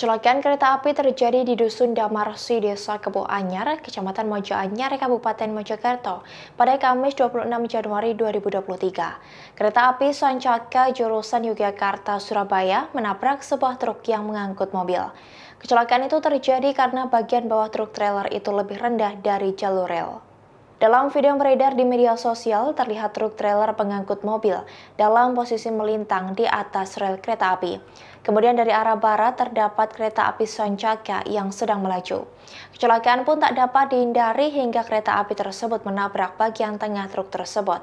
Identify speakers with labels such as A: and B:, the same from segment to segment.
A: Kecelakaan kereta api terjadi di Dusun Damarsi, Desa Kebo Anyar, Kecamatan Mojo Anyar, Kabupaten Mojokerto, pada Kamis 26 Januari 2023. Kereta api Sancaka jurusan Yogyakarta, Surabaya menabrak sebuah truk yang mengangkut mobil. Kecelakaan itu terjadi karena bagian bawah truk trailer itu lebih rendah dari jalur rel. Dalam video yang beredar di media sosial, terlihat truk trailer pengangkut mobil dalam posisi melintang di atas rel kereta api. Kemudian dari arah barat terdapat kereta api Soncaka yang sedang melaju. Kecelakaan pun tak dapat dihindari hingga kereta api tersebut menabrak bagian tengah truk tersebut.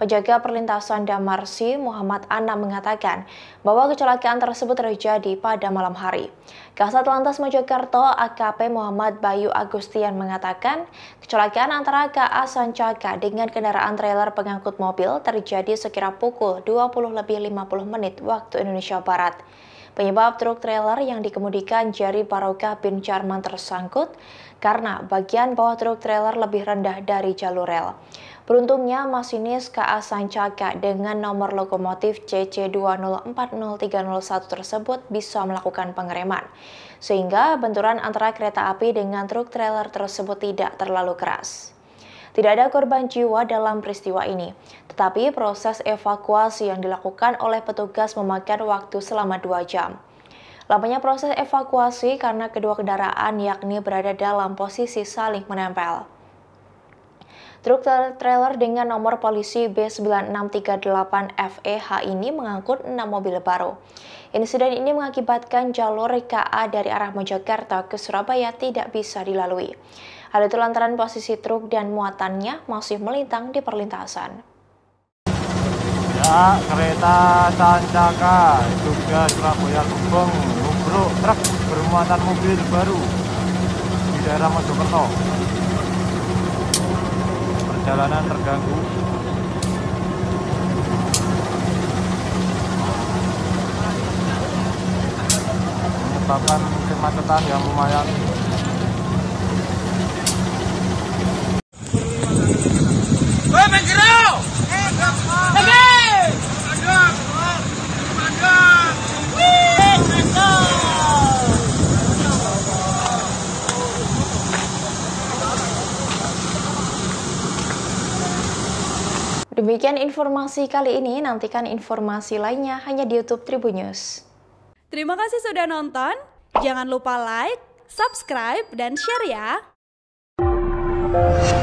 A: Penjaga perlintasan Damarsi Muhammad Anam mengatakan bahwa kecelakaan tersebut terjadi pada malam hari. Kasat Lantas Mojokerto AKP Muhammad Bayu Agustian mengatakan kecelakaan antara KA Asan Caga dengan kendaraan trailer pengangkut mobil terjadi sekira pukul 20 lebih 50 menit waktu Indonesia Barat. Penyebab truk trailer yang dikemudikan Jerry Barokah bin Charman tersangkut karena bagian bawah truk trailer lebih rendah dari jalur rel. Beruntungnya, masinis KA Sancaka dengan nomor lokomotif CC2040301 tersebut bisa melakukan pengereman, sehingga benturan antara kereta api dengan truk trailer tersebut tidak terlalu keras. Tidak ada korban jiwa dalam peristiwa ini, tetapi proses evakuasi yang dilakukan oleh petugas memakan waktu selama dua jam. Lamanya proses evakuasi karena kedua kendaraan yakni berada dalam posisi saling menempel. Truk trailer dengan nomor polisi B9638FEH ini mengangkut 6 mobil baru. Insiden ini mengakibatkan jalur KA dari arah Mojokerto ke Surabaya tidak bisa dilalui. Hal itu lantaran posisi truk dan muatannya masih melintang di perlintasan. Ya, kereta Sancaka juga Surabaya Gembong truk bermuatan mobil baru di daerah Mojokerto jalanan terganggu menyebabkan kemacetan yang lumayan Demikian informasi kali ini, nantikan informasi lainnya hanya di YouTube Tribun News. Terima kasih sudah nonton, jangan lupa like, subscribe, dan share ya!